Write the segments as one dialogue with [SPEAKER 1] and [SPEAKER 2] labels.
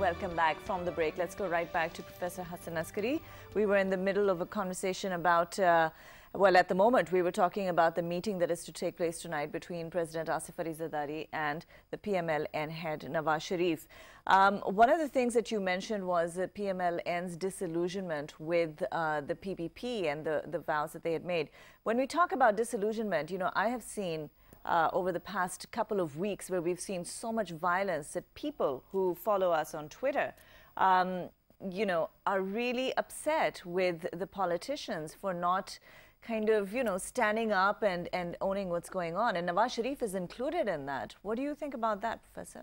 [SPEAKER 1] Welcome back from the break. Let's go right back to Professor Hassan Askari. We were in the middle of a conversation about, uh, well, at the moment, we were talking about the meeting that is to take place tonight between President Asif Ali Zardari and the PMLN head Nawaz Sharif. Um, one of the things that you mentioned was the PMLN's disillusionment with uh, the PPP and the, the vows that they had made. When we talk about disillusionment, you know, I have seen uh, over the past couple of weeks where we've seen so much violence that people who follow us on Twitter. Um, you know, are really upset with the politicians for not kind of, you know, standing up and, and owning what's going on. And Nawaz Sharif is included in that. What do you think about that, Professor?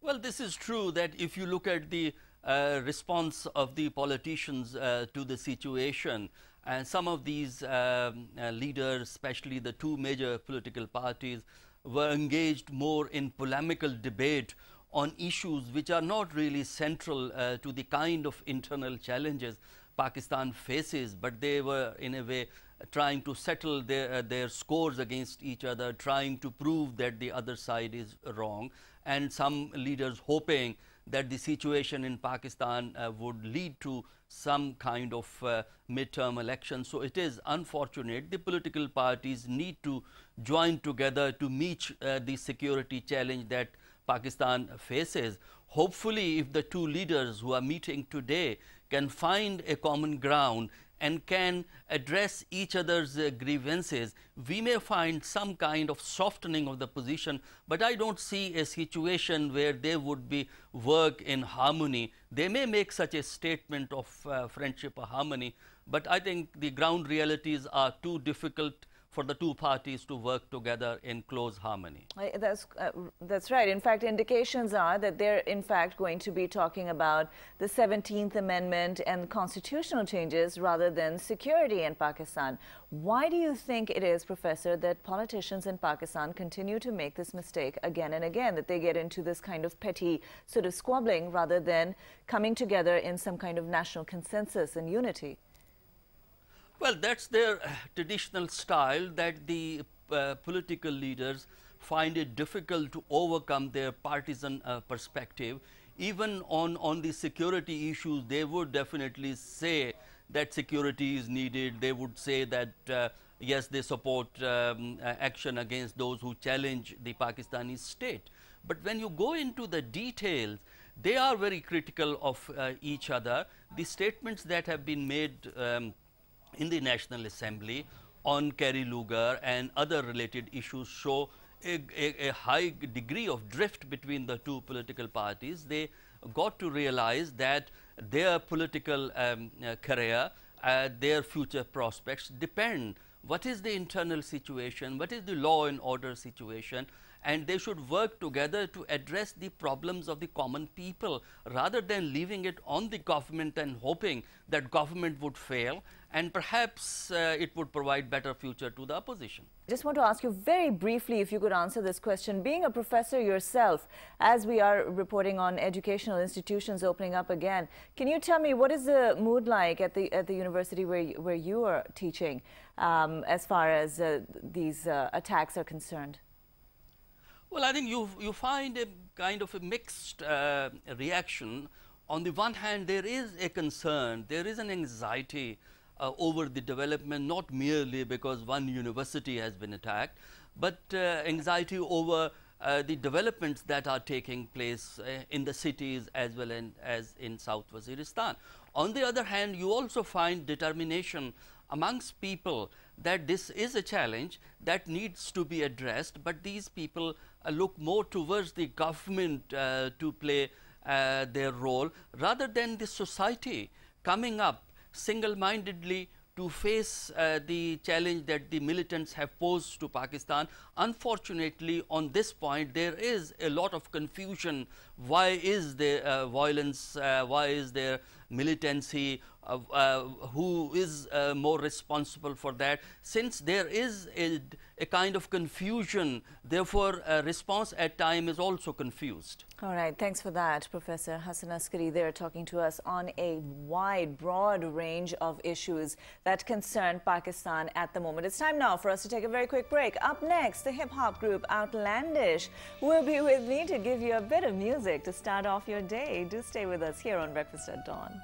[SPEAKER 2] Well, this is true that if you look at the uh, response of the politicians uh, to the situation, and some of these um, uh, leaders, especially the two major political parties, were engaged more in polemical debate on issues which are not really central uh, to the kind of internal challenges Pakistan faces, but they were in a way trying to settle their, uh, their scores against each other, trying to prove that the other side is wrong, and some leaders hoping that the situation in Pakistan uh, would lead to some kind of uh, midterm election. So it is unfortunate the political parties need to join together to meet uh, the security challenge that Pakistan faces. Hopefully, if the two leaders who are meeting today can find a common ground and can address each other's uh, grievances, we may find some kind of softening of the position, but I don't see a situation where they would be work in harmony. They may make such a statement of uh, friendship or harmony, but I think the ground realities are too difficult for the two parties to work together in close harmony.
[SPEAKER 1] that's, uh, that's right. In fact, indications are that they're in fact going to be talking about the 17th Amendment and constitutional changes rather than security in Pakistan. Why do you think it is, Professor, that politicians in Pakistan continue to make this mistake again and again, that they get into this kind of petty sort of squabbling rather than coming together in some kind of national consensus and unity?
[SPEAKER 2] Well, that's their uh, traditional style that the uh, political leaders find it difficult to overcome their partisan uh, perspective. Even on, on the security issues, they would definitely say that security is needed. They would say that, uh, yes, they support um, action against those who challenge the Pakistani state. But when you go into the details, they are very critical of uh, each other. The statements that have been made um, in the National Assembly on Kerry Lugar and other related issues show a, a, a, high degree of drift between the two political parties. They got to realize that their political um, uh, career, uh, their future prospects depend. What is the internal situation? What is the law and order situation? and they should work together to address the problems of the common people rather than leaving it on the government and hoping that government would fail and perhaps uh, it would provide better future to the opposition.
[SPEAKER 1] I just want to ask you very briefly if you could answer this question. Being a professor yourself, as we are reporting on educational institutions opening up again, can you tell me what is the mood like at the, at the university where, you, where you are teaching um, as far as uh, these uh, attacks are concerned?
[SPEAKER 2] Well, I think you, you find a kind of a mixed uh, reaction. On the one hand, there is a concern, there is an anxiety uh, over the development, not merely because one university has been attacked, but uh, anxiety over uh, the developments that are taking place uh, in the cities as well in, as in South Waziristan. On the other hand, you also find determination amongst people that this is a challenge that needs to be addressed, but these people uh, look more towards the government uh, to play their role rather than the society coming up single mindedly to face uh, the challenge that the militants have posed to Pakistan. Unfortunately, on this point, there is a lot of confusion why is there uh, violence, uh, why is there militancy, uh, uh who is uh, more responsible for that. Since there is a, a kind of confusion, therefore uh, response at time is also confused.
[SPEAKER 1] All right, thanks for that, Professor Hassan Askari there talking to us on a wide, broad range of issues that concern Pakistan at the moment. It's time now for us to take a very quick break. Up next, the hip-hop group Outlandish will be with me to give you a bit of music music to start off your day. Do stay with us here on Breakfast at Dawn.